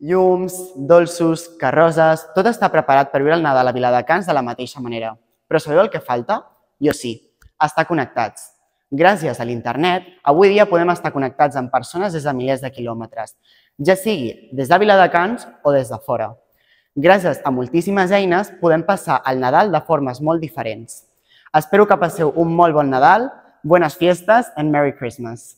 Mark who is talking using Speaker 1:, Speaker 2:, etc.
Speaker 1: llums, dolços,
Speaker 2: carroses, tot està preparat per viure el Nadal a Viladecans de la mateixa manera. Però sabeu el que falta? Jo sí, estar connectats. Gràcies a l'internet, avui dia podem estar connectats amb persones des de milers de quilòmetres, ja sigui des de Viladecans o des de fora. Gràcies a moltíssimes eines podem passar el Nadal de formes molt diferents. Espero que passeu un molt bon Nadal, bones fiestes and Merry Christmas!